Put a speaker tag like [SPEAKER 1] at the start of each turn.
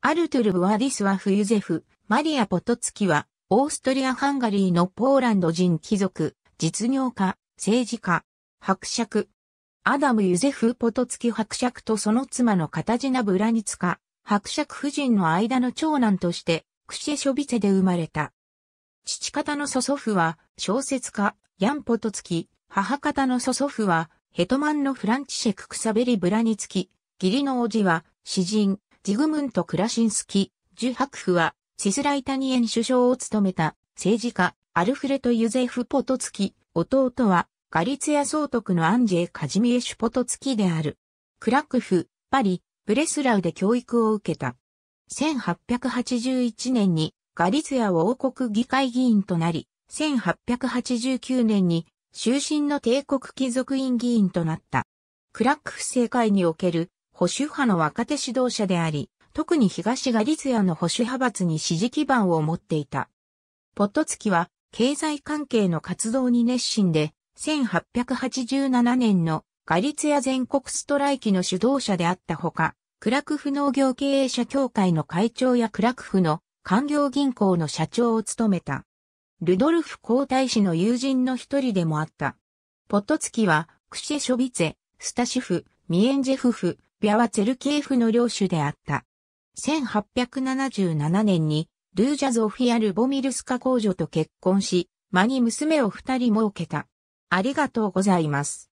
[SPEAKER 1] アルトゥル・ブワディスワフ・ユゼフ、マリア・ポトツキは、オース
[SPEAKER 2] トリア・ハンガリーのポーランド人貴族、実業家、政治家、伯爵。アダム・ユゼフ・ポトツキ伯爵とその妻のカタジナ・ブラニツカ、伯爵夫人の間の長男として、クシェショビツェで生まれた。父方の祖祖父は、小説家、ヤン・ポトツキ、母方の祖祖父は、ヘトマンのフランチシェク・クサベリ・ブラニツキ、義理の叔父は、詩人、ジグムント・クラシンスキ、ジュハクフは、シスライタニエン首相を務めた、政治家、アルフレト・ユゼフ・ポトツキ、弟は、ガリツヤ総督のアンジェ・カジミエシュ・ポトツキである。クラクフ、パリ、ブレスラウで教育を受けた。1881年にガリツヤ王国議会議員となり、1889年に終身の帝国貴族院議員となった。クラックフ政界における保守派の若手指導者であり、特に東ガリツヤの保守派閥に支持基盤を持っていた。ポットツキは経済関係の活動に熱心で、1887年のガリツヤ全国ストライキの主導者であったほか、クラクフ農業経営者協会の会長やクラクフの官業銀行の社長を務めた。ルドルフ皇太子の友人の一人でもあった。ポットツキは、クシェショビツェ、スタシフ、ミエンジェフフ、ビャはツェルキエフの領主であった。1877年に、ルージャゾフィア・ルボミルスカ公
[SPEAKER 1] 女と結婚し、間に娘を二人設けた。ありがとうございます。